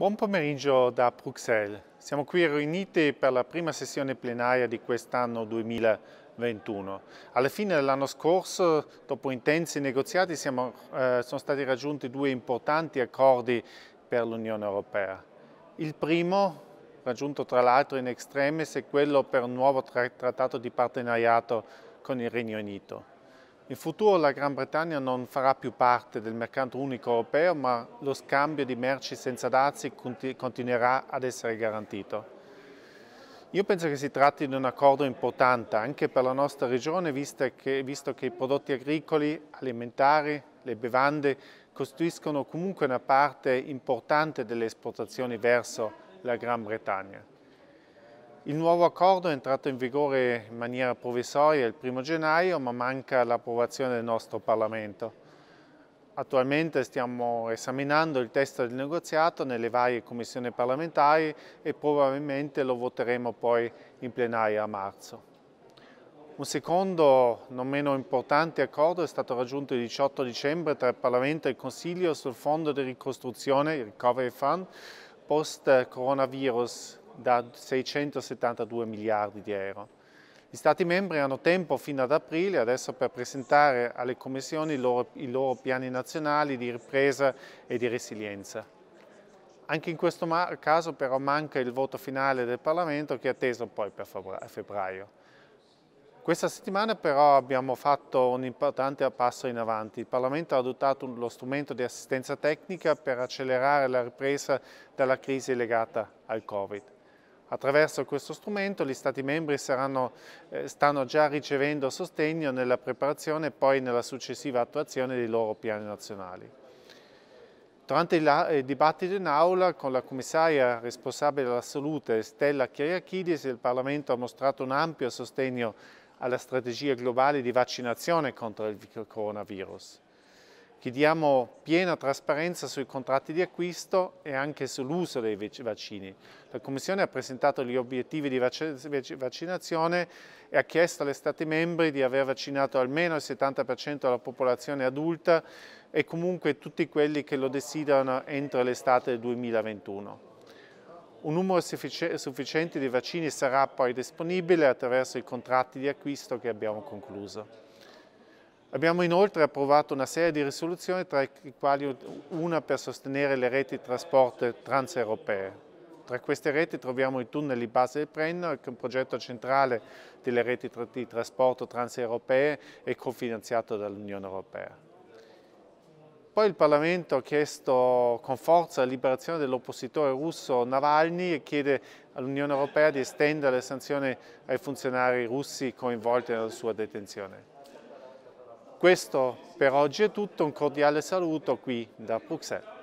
Buon pomeriggio da Bruxelles. Siamo qui riuniti per la prima sessione plenaria di quest'anno 2021. Alla fine dell'anno scorso, dopo intensi negoziati, siamo, eh, sono stati raggiunti due importanti accordi per l'Unione Europea. Il primo, raggiunto tra l'altro in extremis, è quello per un nuovo tra trattato di partenariato con il Regno Unito. In futuro la Gran Bretagna non farà più parte del mercato unico europeo, ma lo scambio di merci senza dazi continuerà ad essere garantito. Io penso che si tratti di un accordo importante anche per la nostra regione, visto che, visto che i prodotti agricoli, alimentari, le bevande costituiscono comunque una parte importante delle esportazioni verso la Gran Bretagna. Il nuovo accordo è entrato in vigore in maniera provvisoria il 1 gennaio, ma manca l'approvazione del nostro Parlamento. Attualmente stiamo esaminando il testo del negoziato nelle varie commissioni parlamentari e probabilmente lo voteremo poi in plenaria a marzo. Un secondo, non meno importante accordo è stato raggiunto il 18 dicembre tra il Parlamento e il Consiglio sul Fondo di ricostruzione, il Recovery Fund, post coronavirus da 672 miliardi di euro. Gli Stati membri hanno tempo fino ad aprile adesso per presentare alle Commissioni i loro, i loro piani nazionali di ripresa e di resilienza. Anche in questo caso però manca il voto finale del Parlamento che è atteso poi per febbraio. Questa settimana però abbiamo fatto un importante passo in avanti. Il Parlamento ha adottato lo strumento di assistenza tecnica per accelerare la ripresa dalla crisi legata al Covid. Attraverso questo strumento gli Stati membri saranno, eh, stanno già ricevendo sostegno nella preparazione e poi nella successiva attuazione dei loro piani nazionali. Durante il eh, dibattito in aula con la commissaria responsabile della salute Stella Chiariachidis il Parlamento ha mostrato un ampio sostegno alla strategia globale di vaccinazione contro il coronavirus. Chiediamo piena trasparenza sui contratti di acquisto e anche sull'uso dei vaccini. La Commissione ha presentato gli obiettivi di vaccinazione e ha chiesto agli Stati membri di aver vaccinato almeno il 70% della popolazione adulta e comunque tutti quelli che lo desiderano entro l'estate del 2021. Un numero sufficiente di vaccini sarà poi disponibile attraverso i contratti di acquisto che abbiamo concluso. Abbiamo inoltre approvato una serie di risoluzioni, tra le quali una per sostenere le reti di trasporto transeuropee. Tra queste reti troviamo i tunnel di base del Brenner, che è un progetto centrale delle reti di trasporto transeuropee e cofinanziato dall'Unione Europea. Poi il Parlamento ha chiesto con forza la liberazione dell'oppositore russo Navalny e chiede all'Unione Europea di estendere le sanzioni ai funzionari russi coinvolti nella sua detenzione. Questo per oggi è tutto, un cordiale saluto qui da Bruxelles.